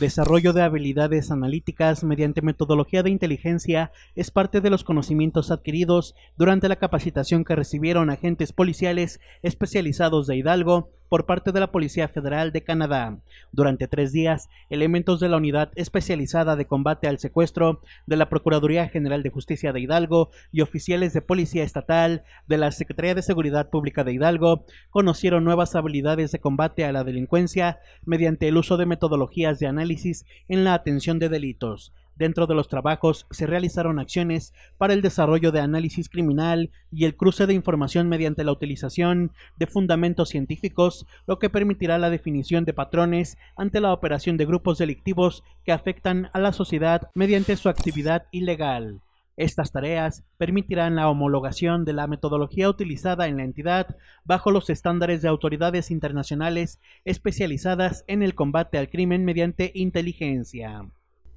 Desarrollo de habilidades analíticas mediante metodología de inteligencia es parte de los conocimientos adquiridos durante la capacitación que recibieron agentes policiales especializados de Hidalgo por parte de la Policía Federal de Canadá. Durante tres días, elementos de la Unidad Especializada de Combate al Secuestro de la Procuraduría General de Justicia de Hidalgo y oficiales de Policía Estatal de la Secretaría de Seguridad Pública de Hidalgo conocieron nuevas habilidades de combate a la delincuencia mediante el uso de metodologías de análisis en la atención de delitos Dentro de los trabajos se realizaron acciones para el desarrollo de análisis criminal y el cruce de información mediante la utilización de fundamentos científicos, lo que permitirá la definición de patrones ante la operación de grupos delictivos que afectan a la sociedad mediante su actividad ilegal. Estas tareas permitirán la homologación de la metodología utilizada en la entidad bajo los estándares de autoridades internacionales especializadas en el combate al crimen mediante inteligencia.